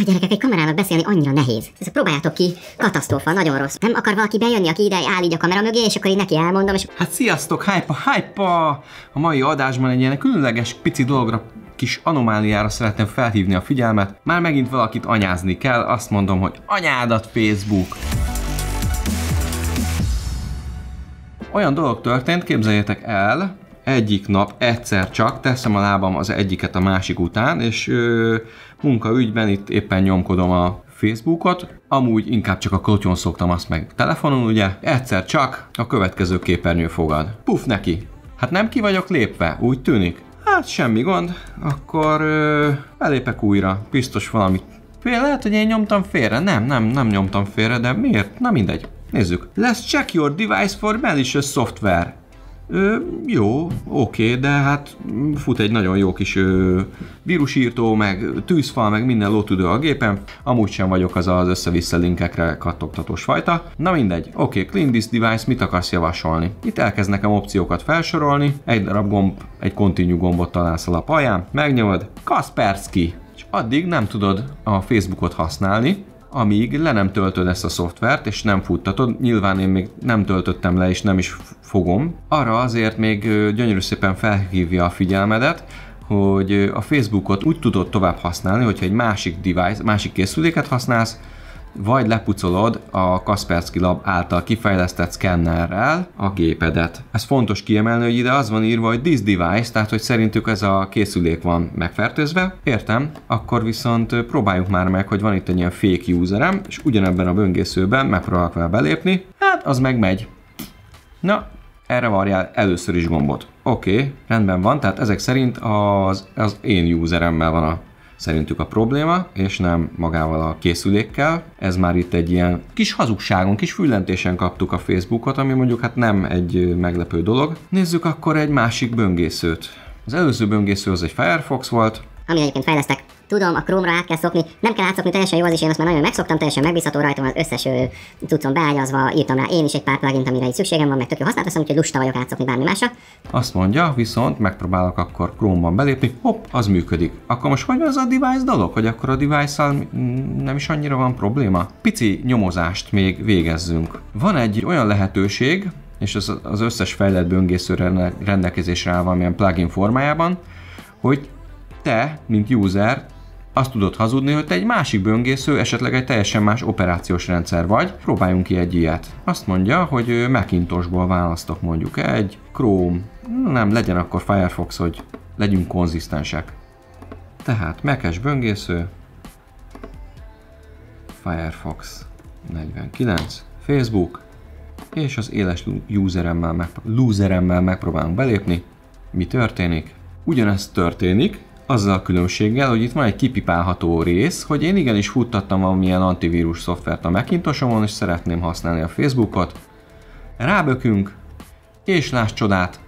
Ah, gyerekek, egy kamerával beszélni annyira nehéz. Ezt próbáljátok ki, katasztrófa, nagyon rossz. Nem akar valaki bejönni, aki ide áll így a kamera mögé, és akkor én neki elmondom, és... Hát sziasztok, hype hype A mai adásban egy ilyen különleges pici dologra kis anomáliára szeretném felhívni a figyelmet. Már megint valakit anyázni kell, azt mondom, hogy anyádat Facebook! Olyan dolog történt, képzeljétek el, egyik nap egyszer csak teszem a lábam az egyiket a másik után, és ö, munkaügyben itt éppen nyomkodom a Facebookot, amúgy inkább csak a klotyon szoktam azt meg telefonon, ugye, egyszer csak a következő képernyő fogad. Puff neki! Hát nem ki vagyok lépve, úgy tűnik. Hát semmi gond, akkor ö, belépek újra, biztos valamit. Fél, lehet, hogy én nyomtam félre, nem, nem, nem nyomtam félre, de miért? Na mindegy. Nézzük. Let's check your device for malicious software. Ö, jó, oké, de hát fut egy nagyon jó kis ö, vírusírtó, meg tűzfal, meg minden lótüdő a gépen, amúgy sem vagyok az az össze-vissza linkekre kattogtatós fajta. Na mindegy, oké, Clean This Device, mit akarsz javasolni? Itt elkezd nekem opciókat felsorolni, egy darab gomb, egy continue gombot találsz a lap alján, megnyomod, Kaspersky, és addig nem tudod a Facebookot használni, amíg le nem töltöd ezt a szoftvert, és nem futtatod, nyilván én még nem töltöttem le, és nem is fogom, arra azért még gyönyörű szépen felhívja a figyelmedet, hogy a Facebookot úgy tudod tovább használni, hogyha egy másik device, másik készüléket használsz, vagy lepucolod a Kaspersky Lab által kifejlesztett szkennerrel a gépedet. Ez fontos kiemelni, hogy ide az van írva, hogy this device, tehát hogy szerintük ez a készülék van megfertőzve. Értem, akkor viszont próbáljuk már meg, hogy van itt egy ilyen fake userem, és ugyanebben a böngészőben megpróbálok vele belépni. Hát, az megmegy. Na, erre várjál először is gombot. Oké, okay, rendben van, tehát ezek szerint az, az én useremmel van a szerintük a probléma, és nem magával a készülékkel. Ez már itt egy ilyen kis hazugságon, kis füllentésen kaptuk a Facebookot, ami mondjuk hát nem egy meglepő dolog. Nézzük akkor egy másik böngészőt. Az előző böngésző az egy Firefox volt, ami egyébként fejlesztek tudom, a Chrome-ra át kell szokni, nem kell átszokni, teljesen jó az is, én azt már nagyon megszoktam, teljesen megbízható rajtam, az összes cuccom beágyazva, írtam rá én is egy pár plugin amire itt szükségem van, meg tök jó használtam, úgyhogy lusta vagyok átszokni bármi másra. Azt mondja, viszont megpróbálok akkor Chrome-ban belépni, hopp, az működik. Akkor most hogy az a device dolog, hogy akkor a device mm, nem is annyira van probléma? Pici nyomozást még végezzünk. Van egy olyan lehetőség, és az, az összes fejlett böngésző rendelkezésre áll valamilyen plugin formájában, hogy te, mint user, azt tudod hazudni, hogy te egy másik böngésző, esetleg egy teljesen más operációs rendszer vagy. Próbáljunk ki egy ilyet. Azt mondja, hogy Macintosból választok mondjuk egy Chrome, nem legyen akkor Firefox, hogy legyünk konzisztensek. Tehát Mekes böngésző, Firefox 49, Facebook, és az éles useremmel, loseremmel megpróbálunk belépni. Mi történik? Ugyanezt történik, azzal a különbséggel, hogy itt van egy kipipálható rész, hogy én igenis futtattam valamilyen antivírus szoftvert a Macintosomon, és szeretném használni a Facebookot. Rábökünk, és láss csodát,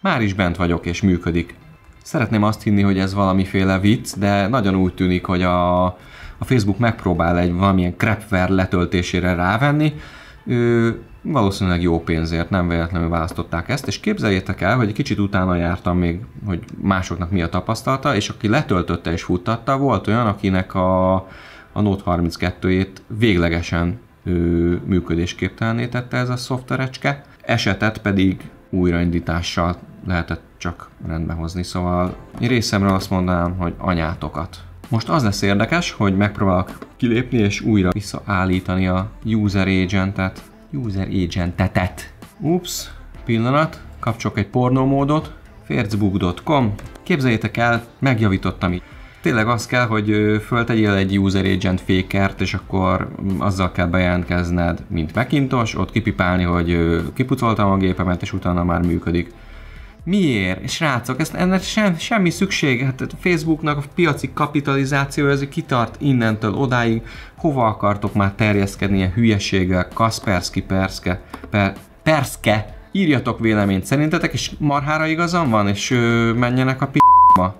már is bent vagyok és működik. Szeretném azt hinni, hogy ez valamiféle vicc, de nagyon úgy tűnik, hogy a, a Facebook megpróbál egy valamilyen crapware letöltésére rávenni, Ö, valószínűleg jó pénzért, nem véletlenül választották ezt, és képzeljétek el, hogy egy kicsit utána jártam még, hogy másoknak mi a tapasztalata, és aki letöltötte és futtatta, volt olyan, akinek a, a Note 32-jét véglegesen ő, működésképtelené tette ez a szoftverecske, esetet pedig újraindítással lehetett csak rendbe hozni, szóval részemről azt mondanám, hogy anyátokat. Most az lesz érdekes, hogy megpróbálok kilépni és újra visszaállítani a user agentet, User agent tetet. Ups, pillanat, kapcsolok egy pornómódot, facebook.com, képzeljétek el, megjavítottam így. Tényleg az kell, hogy föltegyél egy user agent fékert, és akkor mm, azzal kell bejelentkezned, mint Macintosh, ott kipipálni, hogy kipucoltam a gépemet, és utána már működik. Miért? És rácok, ezt, ennek sem, semmi szükség. Hát a Facebooknak a piaci kapitalizáció ez kitart innentől odáig. Hova akartok már terjeszkedni ilyen hülyeséggel? Kaspersky Perske. Per, perske. Írjatok véleményt szerintetek, és marhára igazam van, és ö, menjenek a p***ba.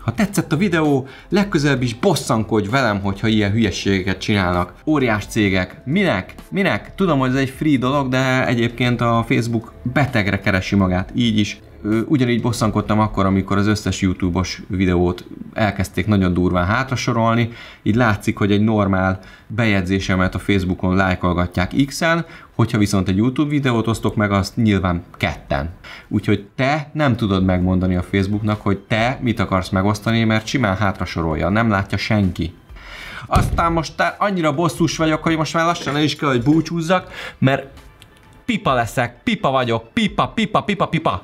Ha tetszett a videó, legközelebb is bosszankodj velem, hogyha ilyen hülyeségeket csinálnak. Óriás cégek. Minek? Minek? Tudom, hogy ez egy free dolog, de egyébként a Facebook betegre keresi magát, így is ugyanígy bosszankodtam akkor, amikor az összes YouTube-os videót elkezdték nagyon durván hátrasorolni, így látszik, hogy egy normál bejegyzésemet a Facebookon lájkolgatják X-en, hogyha viszont egy YouTube videót osztok meg, azt nyilván ketten. Úgyhogy te nem tudod megmondani a Facebooknak, hogy te mit akarsz megosztani, mert simán hátrasorolja, nem látja senki. Aztán most te annyira bosszus vagyok, hogy most már lassan el is kell, hogy búcsúzzak, mert pipa leszek, pipa vagyok, pipa, pipa, pipa, pipa.